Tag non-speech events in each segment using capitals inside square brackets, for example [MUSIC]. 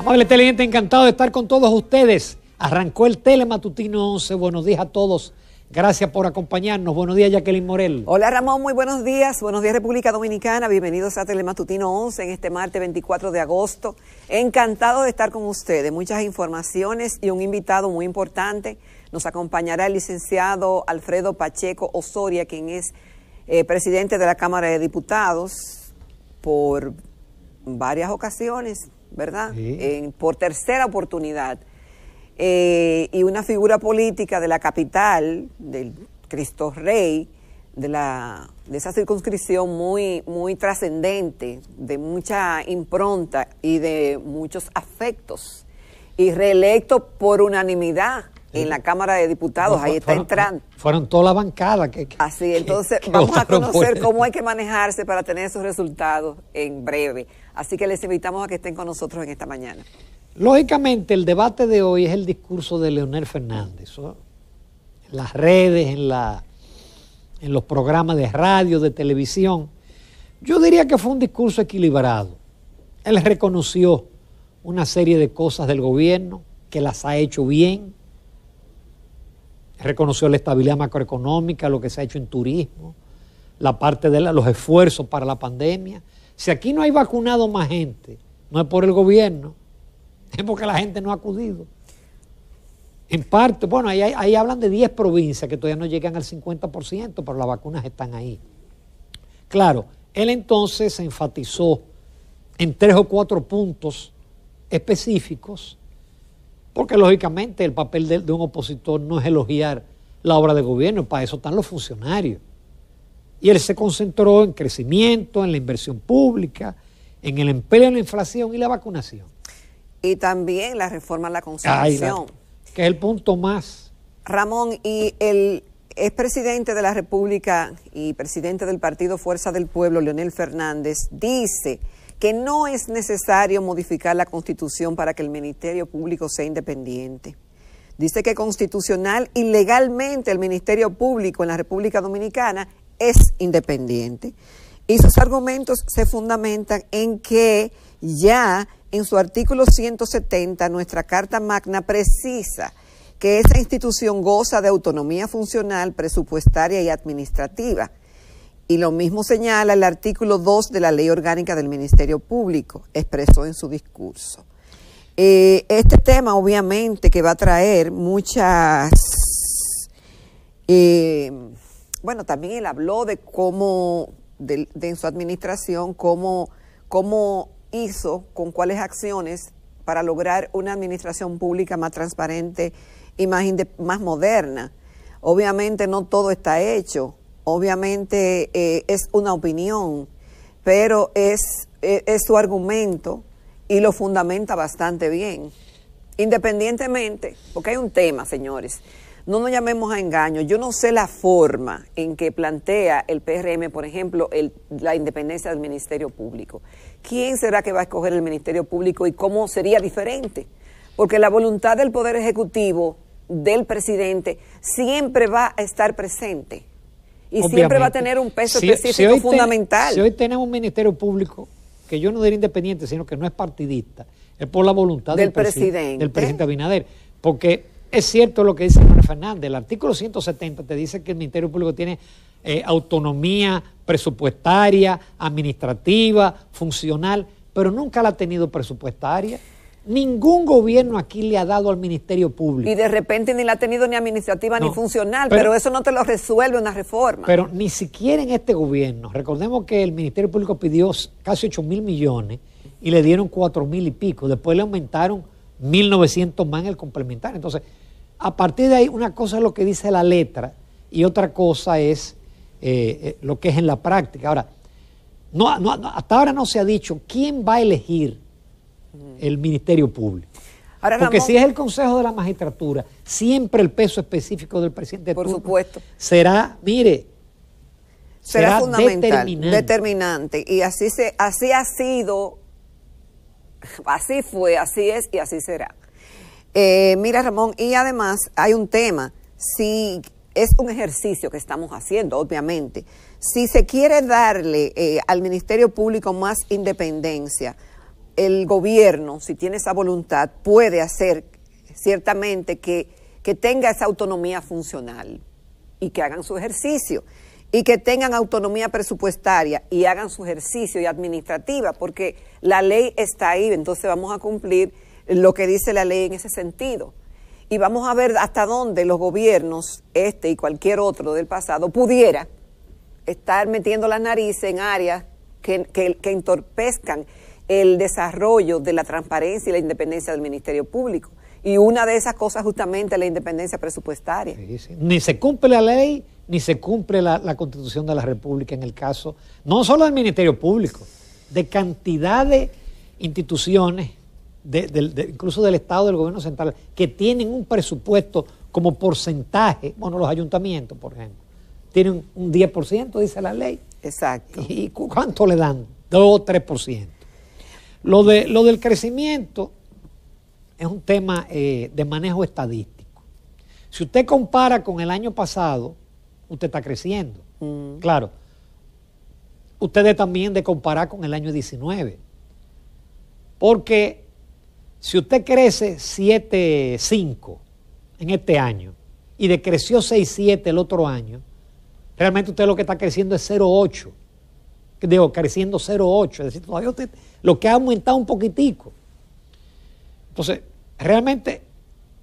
Amable televidente, encantado de estar con todos ustedes. Arrancó el telematutino 11. Buenos días a todos. Gracias por acompañarnos. Buenos días, Jacqueline Morel. Hola, Ramón. Muy buenos días. Buenos días, República Dominicana. Bienvenidos a Telematutino 11 en este martes 24 de agosto. Encantado de estar con ustedes. Muchas informaciones y un invitado muy importante. Nos acompañará el licenciado Alfredo Pacheco Osoria, quien es eh, presidente de la Cámara de Diputados por varias ocasiones ¿verdad? por tercera oportunidad. Eh, y una figura política de la capital, del Cristo Rey, de, la, de esa circunscripción muy, muy trascendente, de mucha impronta y de muchos afectos, y reelecto por unanimidad en la Cámara de Diputados, ahí está entrando. Fueron toda la bancada. Que, Así, entonces [LAUGHS] vamos a conocer cómo hay que manejarse para tener esos resultados en breve. Así que les invitamos a que estén con nosotros en esta mañana. Lógicamente, el debate de hoy es el discurso de Leonel Fernández. En las redes, en, la, en los programas de radio, de televisión. Yo diría que fue un discurso equilibrado. Él reconoció una serie de cosas del gobierno que las ha hecho bien. Reconoció la estabilidad macroeconómica, lo que se ha hecho en turismo, la parte de los esfuerzos para la pandemia. Si aquí no hay vacunado más gente, no es por el gobierno, es porque la gente no ha acudido. En parte, bueno, ahí, hablan de 10 provincias que todavía no llegan al 50%, pero las vacunas están ahí. Claro, él entonces se enfatizó en tres o cuatro puntos específicos, porque lógicamente el papel de, de un opositor no es elogiar la obra de gobierno, para eso están los funcionarios. Y él se concentró en crecimiento, en la inversión pública, en el empleo, en la inflación y la vacunación. Y también la reforma a la Constitución. que es el punto más. Ramón, y el expresidente de la República y presidente del partido Fuerza del Pueblo, Leonel Fernández, dice que no es necesario modificar la Constitución para que el Ministerio Público sea independiente. Dice que constitucional y legalmente el Ministerio Público en la República Dominicana es independiente. Y sus argumentos se fundamentan en que ya en su artículo 170 nuestra Carta Magna precisa que esa institución goza de autonomía funcional, presupuestaria y administrativa. Y lo mismo señala el artículo 2 de la Ley Orgánica del Ministerio Público, expresó en su discurso. Eh, este tema obviamente que va a traer muchas... Eh, bueno, también él habló de cómo, de, su administración, cómo, cómo hizo, con cuáles acciones para lograr una administración pública más transparente y más, más moderna. Obviamente no todo está hecho, obviamente eh, es una opinión, pero es, e, es su argumento y lo fundamenta bastante bien. Independientemente, porque hay un tema, señores, no nos llamemos a engaño. Yo no sé la forma en que plantea el PRM, por ejemplo, la independencia del Ministerio Público. ¿Quién será que va a escoger el Ministerio Público y cómo sería diferente? Porque la voluntad del Poder Ejecutivo, del presidente, siempre va a estar presente. Y siempre va a tener un peso específico fundamental. si hoy tenemos un Ministerio Público que yo no diría independiente, sino que no es partidista, es por la voluntad del, presidente, Del presidente Abinader. Porque es cierto lo que dice Manuel Fernández, el artículo 170 te dice que el Ministerio Público tiene eh, autonomía presupuestaria, administrativa, funcional, pero nunca la ha tenido presupuestaria. Ningún gobierno aquí le ha dado al Ministerio Público. Y de repente ni la ha tenido ni administrativa ni funcional, pero, eso no te lo resuelve una reforma. Pero ni siquiera en este gobierno. Recordemos que el Ministerio Público pidió casi 8 mil millones y le dieron 4 mil y pico. Después le aumentaron 1.900 más en el complementario. Entonces, a partir de ahí, una cosa es lo que dice la letra y otra cosa es eh, eh, lo que es en la práctica. Ahora, no, hasta ahora no se ha dicho quién va a elegir el Ministerio Público. Porque si es el Consejo de la Magistratura, siempre el peso específico del presidente por supuesto. será, mire, será, determinante. determinante. Y así, se, así ha sido, así fue, así es y así será. Eh, mira, Ramón, y además hay un tema, si es un ejercicio que estamos haciendo, obviamente, si se quiere darle eh, al Ministerio Público más independencia, el gobierno, si tiene esa voluntad, puede hacer ciertamente que, que tenga esa autonomía funcional y que hagan su ejercicio y que tengan autonomía presupuestaria y hagan su ejercicio y administrativa, porque la ley está ahí, entonces vamos a cumplir lo que dice la ley en ese sentido. Y vamos a ver hasta dónde los gobiernos, este y cualquier otro del pasado, pudiera estar metiendo la nariz en áreas que, que, entorpezcan el desarrollo de la transparencia y la independencia del Ministerio Público. Y una de esas cosas justamente es la independencia presupuestaria. Ni se cumple la ley, ni se cumple la, constitución de la República en el caso, no solo del Ministerio Público, de cantidad de instituciones incluso del Estado, del gobierno central, que tienen un presupuesto como porcentaje, bueno, los ayuntamientos, por ejemplo, tienen un 10%, dice la ley. Exacto. ¿Y cuánto le dan? 2 o 3%. Lo, de, lo del crecimiento es un tema eh, de manejo estadístico. Si usted compara con el año pasado, usted está creciendo. Mm. Claro. Ustedes también de comparar con el año 19. Porque si usted crece 7,5 en este año y decreció 6,7 el otro año, realmente usted lo que está creciendo es 0,8. Digo, creciendo 0,8. Es decir, todavía usted lo que ha aumentado un poquitico. Entonces, realmente,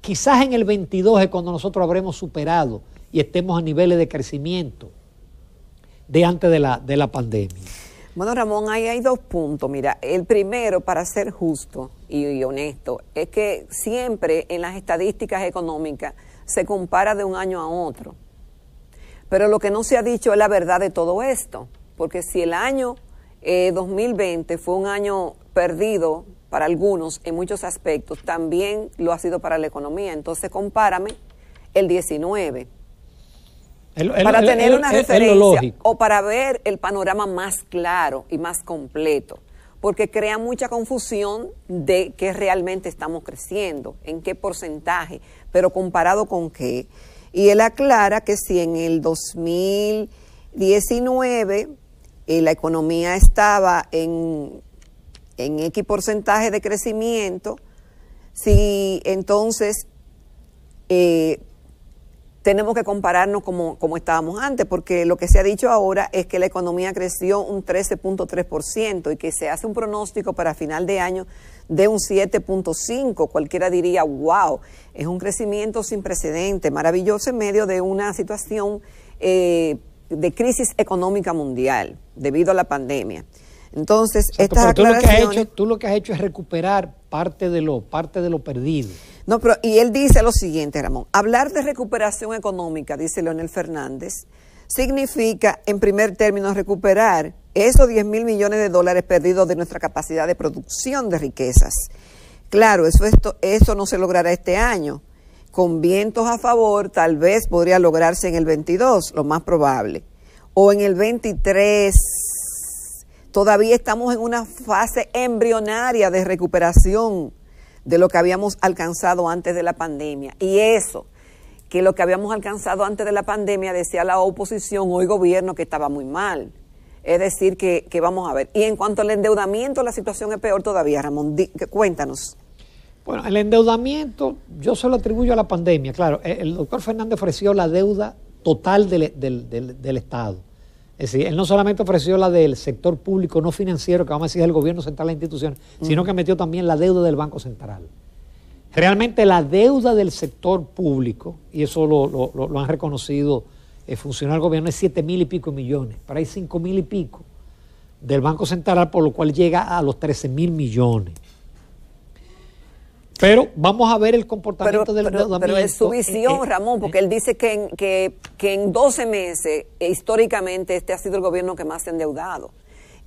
quizás en el 22 es cuando nosotros habremos superado y estemos a niveles de crecimiento de antes de la, de la pandemia. Bueno, Ramón, ahí hay dos puntos. Mira, el primero, para ser justo, y, honesto, es que siempre en las estadísticas económicas se compara de un año a otro. Pero lo que no se ha dicho es la verdad de todo esto, porque si el año 2020 eh, fue un año perdido para algunos en muchos aspectos, también lo ha sido para la economía. Entonces, compárame el 19. para tener una referencia o para ver el panorama más claro y más completo porque crea mucha confusión de qué realmente estamos creciendo, en qué porcentaje, pero comparado con qué. Y él aclara que si en el 2019 eh, la economía estaba en, X porcentaje de crecimiento, si entonces eh, tenemos que compararnos como, estábamos antes, porque lo que se ha dicho ahora es que la economía creció un 13.3% y que se hace un pronóstico para final de año de un 7.5%. Cualquiera diría, wow, es un crecimiento sin precedente, maravilloso en medio de una situación eh, de crisis económica mundial debido a la pandemia. Entonces, esta estas aclaraciones... tú, lo que has hecho, tú lo que has hecho es recuperar parte de lo, parte de lo perdido. No, pero, y él dice lo siguiente, Ramón, hablar de recuperación económica, dice Leonel Fernández, significa, en primer término, recuperar esos 10 mil millones de dólares perdidos de nuestra capacidad de producción de riquezas. Claro, eso, esto, eso no se logrará este año. Con vientos a favor, tal vez podría lograrse en el 22, lo más probable. O en el 23. Todavía estamos en una fase embrionaria de recuperación de lo que habíamos alcanzado antes de la pandemia. Y eso, que lo que habíamos alcanzado antes de la pandemia, decía la oposición o el gobierno que estaba muy mal. Es decir, que, que vamos a ver. Y en cuanto al endeudamiento, la situación es peor todavía, Ramón. cuéntanos. Bueno, el endeudamiento yo se lo atribuyo a la pandemia. Claro, el doctor Fernández ofreció la deuda total del, del, del, del Estado es eh, decir, él no solamente ofreció la del sector público no financiero, que vamos a decir el gobierno central, la institución, sino que metió también la deuda del Banco Central. Realmente la deuda del sector público, y eso lo, han reconocido el eh, funcionarios del gobierno, es siete mil y pico millones, para hay cinco mil y pico del Banco Central, por lo cual llega a los 13 mil millones. Pero vamos a ver el comportamiento del pero, es su eh, visión, eh, Ramón, porque él dice que en, que, en 12 meses, eh, históricamente, este ha sido el gobierno que más se ha endeudado.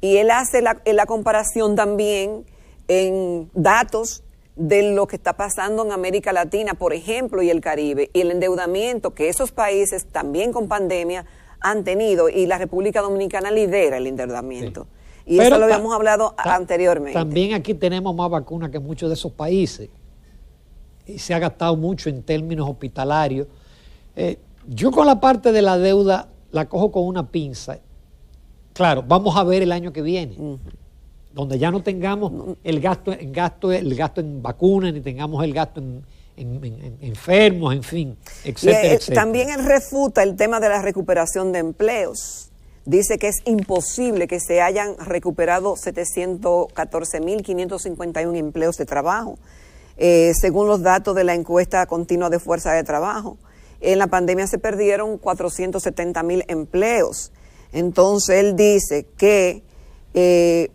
Y él hace la, comparación también en datos de lo que está pasando en América Latina, por ejemplo, y el Caribe, y el endeudamiento que esos países, también con pandemia, han tenido, y la República Dominicana lidera el endeudamiento. Y eso lo habíamos hablado anteriormente. También aquí tenemos más vacunas que muchos de esos países. Y se ha gastado mucho en términos hospitalarios. Eh, yo con la parte de la deuda la cojo con una pinza. Claro, vamos a ver el año que viene. Donde ya no tengamos el gasto, en gasto, el gasto en vacunas, ni tengamos el gasto en, enfermos, en fin, eh, etcétera, También refuta el tema de la recuperación de empleos dice que es imposible que se hayan recuperado 714.551 empleos de trabajo, eh, según los datos de la encuesta continua de fuerza de trabajo. En la pandemia se perdieron 470.000 empleos. Entonces él dice que eh,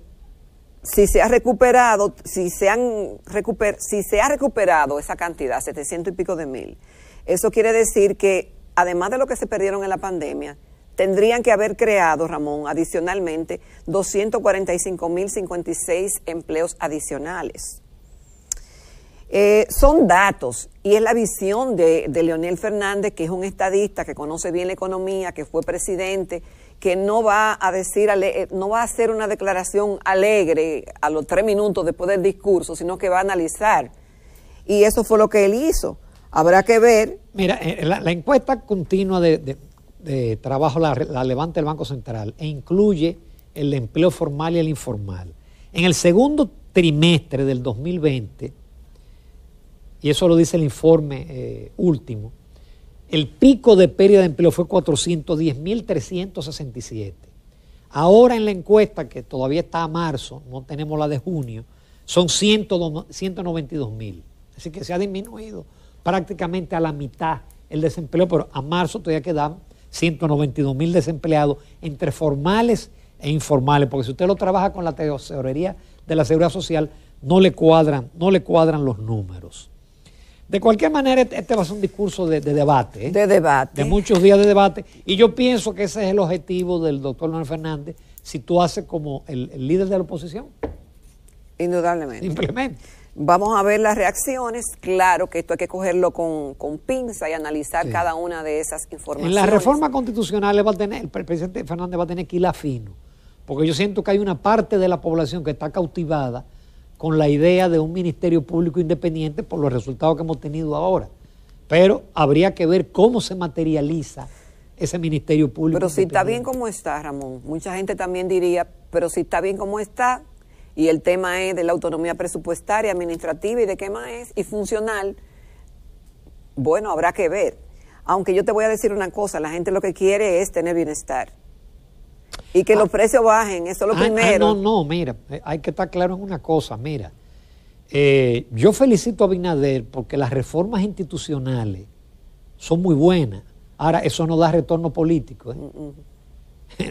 si se ha recuperado, si se han recuper, si se ha recuperado esa cantidad, 700 y pico de mil, eso quiere decir que además de lo que se perdieron en la pandemia, tendrían que haber creado, Ramón, adicionalmente 245.056 empleos adicionales. Eh, son datos y es la visión de, Leonel Fernández, que es un estadista que conoce bien la economía, que fue presidente, que no va a decir, eh, no va a hacer una declaración alegre a los tres minutos después del discurso, sino que va a analizar. Y eso fue lo que él hizo. Habrá que ver. Mira, eh, la, encuesta continua de de trabajo la, la levanta el Banco Central e incluye el empleo formal y el informal. En el segundo trimestre del 2020, y eso lo dice el informe eh, último, el pico de pérdida de empleo fue 410.367. Ahora en la encuesta, que todavía está a marzo, no tenemos la de junio, son 192.000. Así que se ha disminuido prácticamente a la mitad el desempleo, pero a marzo todavía quedan 192 mil desempleados entre formales e informales, porque si usted lo trabaja con la tesorería de la Seguridad Social, no le cuadran, no le cuadran los números. De cualquier manera, este, este va a ser un discurso de, debate. ¿eh? De debate. De muchos días de debate. Y yo pienso que ese es el objetivo del doctor Manuel Fernández, si tú haces como el, líder de la oposición. Indudablemente. Simplemente. Vamos a ver las reacciones. Claro que esto hay que cogerlo con, con pinza y analizar cada una de esas informaciones. En la reforma constitucional va a tener, el presidente Fernández va a tener que ir a fino, porque yo siento que hay una parte de la población que está cautivada con la idea de un ministerio público independiente por los resultados que hemos tenido ahora. Pero habría que ver cómo se materializa ese ministerio público. Pero si está bien como está, Ramón, mucha gente también diría, pero si está bien como está, y el tema es de la autonomía presupuestaria, administrativa y de qué más es, y funcional, bueno, habrá que ver. Aunque yo te voy a decir una cosa, la gente lo que quiere es tener bienestar. Y que los ah. precios bajen, eso es lo ah, ah, primero. no, no, mira, eh, hay que estar claro en una cosa, mira. Eh, yo felicito a Binader porque las reformas institucionales son muy buenas. Ahora, eso no da retorno político. ¿eh? Mm, mm.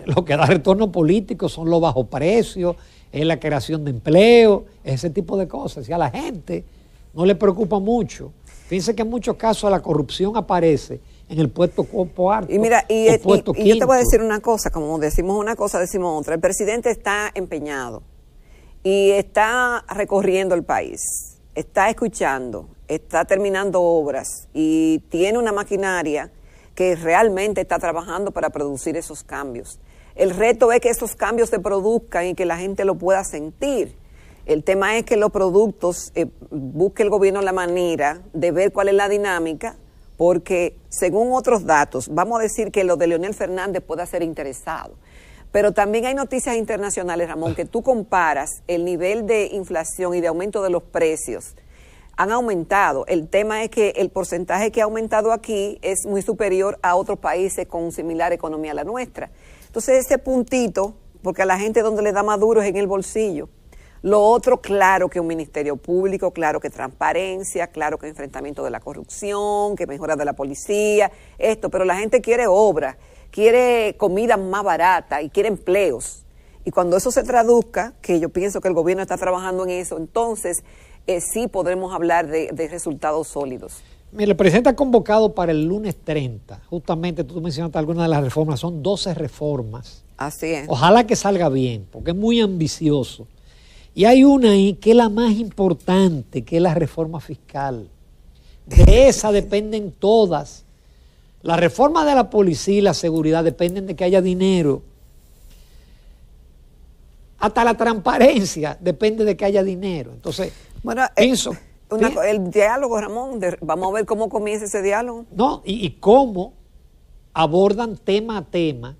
[LAUGHS] lo que da retorno político son los bajos precios es la creación de empleo, ese tipo de cosas. Y a la gente no le preocupa mucho. Fíjense que en muchos casos la corrupción aparece en el puesto cuerpo alto. Y mira, y, y yo te voy a decir una cosa, como decimos una cosa, decimos otra. El presidente está empeñado y está recorriendo el país, está escuchando, está terminando obras y tiene una maquinaria que realmente está trabajando para producir esos cambios. El reto es que esos cambios se produzcan y que la gente lo pueda sentir. El tema es que los productos, eh, busque el gobierno la manera de ver cuál es la dinámica, porque según otros datos, vamos a decir que lo de Leonel Fernández pueda ser interesado. Pero también hay noticias internacionales, Ramón, que tú comparas el nivel de inflación y de aumento de los precios. Han aumentado. El tema es que el porcentaje que ha aumentado aquí es muy superior a otros países con similar economía a la nuestra. Entonces, ese puntito, porque a la gente donde le da maduro es en el bolsillo. Lo otro, claro que un ministerio público, claro que transparencia, claro que enfrentamiento de la corrupción, que mejora de la policía, esto, pero la gente quiere obra, quiere comida más barata y quiere empleos. Y cuando eso se traduzca, que yo pienso que el gobierno está trabajando en eso, entonces eh, sí podremos hablar de resultados sólidos. Mire, el presidente ha convocado para el lunes 30. Justamente tú mencionaste alguna de las reformas, son 12 reformas. Así es. Ojalá que salga bien, porque es muy ambicioso. Y hay una ahí que es la más importante, que es la reforma fiscal. De [LAUGHS] esa dependen todas. La reforma de la policía y la seguridad dependen de que haya dinero. Hasta la transparencia depende de que haya dinero. Entonces, bueno, eh, pienso, el diálogo, Ramón, vamos a ver cómo comienza ese diálogo. No, y, cómo abordan tema a tema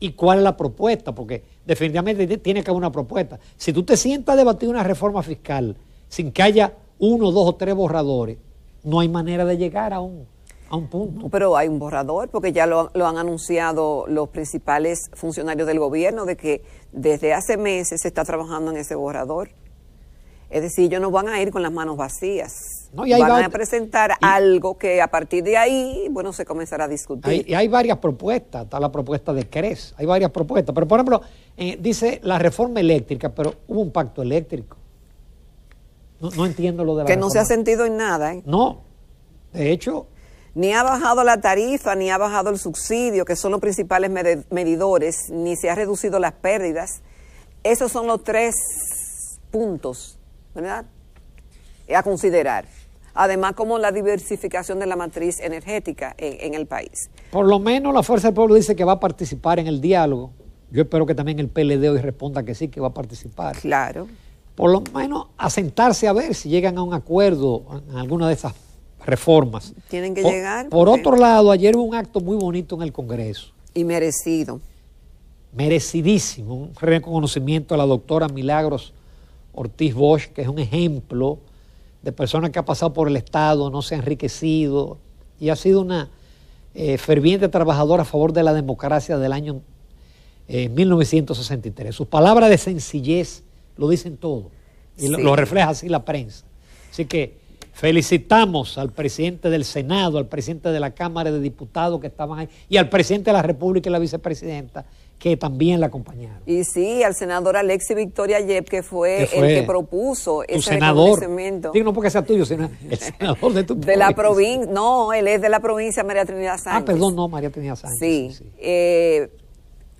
y cuál es la propuesta, porque definitivamente tiene que haber una propuesta. Si tú te sientas a debatir una reforma fiscal sin que haya uno, dos o tres borradores, no hay manera de llegar a un, a un punto. Pero hay un borrador, porque ya lo, lo, han anunciado los principales funcionarios del gobierno, de que desde hace meses se está trabajando en ese borrador. Es decir, ellos no van a ir con las manos vacías. No, van a presentar algo que a partir de ahí, bueno, se comenzará a discutir. y hay varias propuestas, está la propuesta de CRES, hay varias propuestas. Pero, por ejemplo, eh, dice la reforma eléctrica, pero hubo un pacto eléctrico. No, entiendo lo de la Que no se ha sentido en nada, ¿eh? No. De hecho... Ni ha bajado la tarifa, ni ha bajado el subsidio, que son los principales medidores, ni se ha reducido las pérdidas. Esos son los tres puntos es eh, A considerar. Además, como la diversificación de la matriz energética en, el país. Por lo menos la Fuerza del Pueblo dice que va a participar en el diálogo. Yo espero que también el PLD hoy responda que sí, que va a participar. Claro. Por lo menos asentarse a ver si llegan a un acuerdo en alguna de esas reformas. Tienen que llegar. Por otro lado, ayer hubo un acto muy bonito en el Congreso. Y merecido. Merecidísimo. Un reconocimiento a la doctora Milagros Ortiz Bosch, que es un ejemplo de persona que ha pasado por el Estado, no se ha enriquecido y ha sido una eh, ferviente trabajadora a favor de la democracia del año 1963. Eh, Sus palabras de sencillez lo dicen todo y lo refleja así la prensa. Así que Felicitamos al presidente del Senado, al presidente de la Cámara de Diputados que estaban ahí y al presidente de la República y la vicepresidenta que también la acompañaron. Y sí, al senador Alexi Victoria Yep, que fue, el que propuso ese senador. no porque sea tuyo, el [LAUGHS] senador de tu la provincia, no, él es de la provincia María Trinidad ah, Sánchez. Ah, perdón, no, María Trinidad Sánchez. Sí, eh,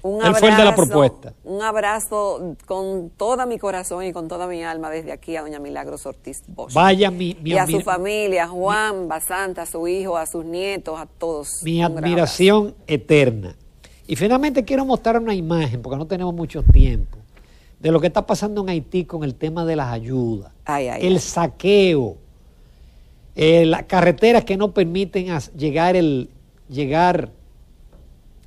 un abrazo, fue el de la propuesta. Un abrazo con todo mi corazón y con toda mi alma desde aquí a doña Milagros Ortiz Bosch. Vaya mi, Y a su familia, Juan, Basanta, a su hijo, a sus nietos, a todos. Mi admiración eterna y finalmente quiero mostrar una imagen, porque no tenemos mucho tiempo, de lo que está pasando en Haití con el tema de las ayudas, el saqueo, eh, las carreteras que no permiten llegar, el, llegar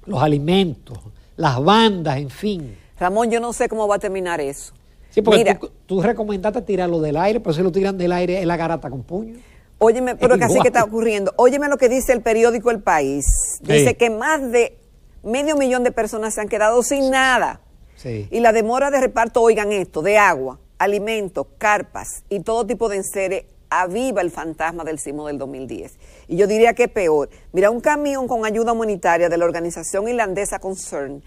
los alimentos, las bandas, en fin. Ramón, yo no sé cómo va a terminar eso. Sí, porque tú, recomendaste tirarlo del aire, pero si lo tiran del aire es la garata con puño. Óyeme, pero que así que está ocurriendo. Óyeme lo que dice el periódico El País. Dice que más de medio millón de personas se han quedado sin nada. Y la demora de reparto, oigan esto, de agua, alimentos, carpas y todo tipo de enseres aviva el fantasma del cimo del 2010. Y yo diría que peor. Mira, un camión con ayuda humanitaria de la organización irlandesa Concern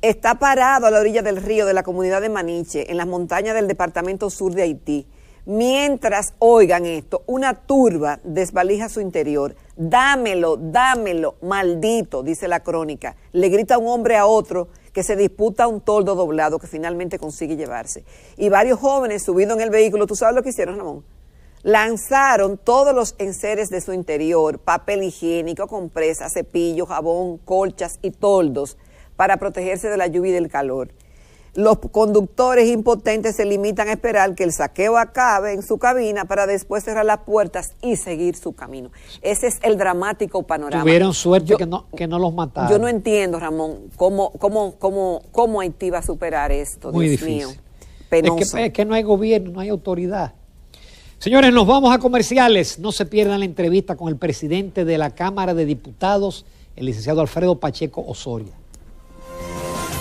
está parado a la orilla del río de la comunidad de Maniche, en las montañas del departamento sur de Haití. Mientras, oigan esto, una turba desvalija su interior. Dámelo, dámelo, maldito, dice la crónica. Le grita un hombre a otro que se disputa un toldo doblado que finalmente consigue llevarse. Y varios jóvenes subidos en el vehículo, ¿tú sabes lo que hicieron, Ramón? Lanzaron todos los enseres de su interior, papel higiénico, compresa, cepillo, jabón, colchas y toldos para protegerse de la lluvia y del calor. Los conductores impotentes se limitan a esperar que el saqueo acabe en su cabina para después cerrar las puertas y seguir su camino. Ese es el dramático panorama. Tuvieron suerte que, no, que no los mataron. Yo no entiendo, Ramón, cómo, cómo, cómo, cómo Haití va a superar esto. Muy Dios difícil. mío. Es que, es que no hay gobierno, no hay autoridad. Señores, nos vamos a comerciales. No se pierdan la entrevista con el presidente de la Cámara de Diputados, el licenciado Alfredo Pacheco Osoria.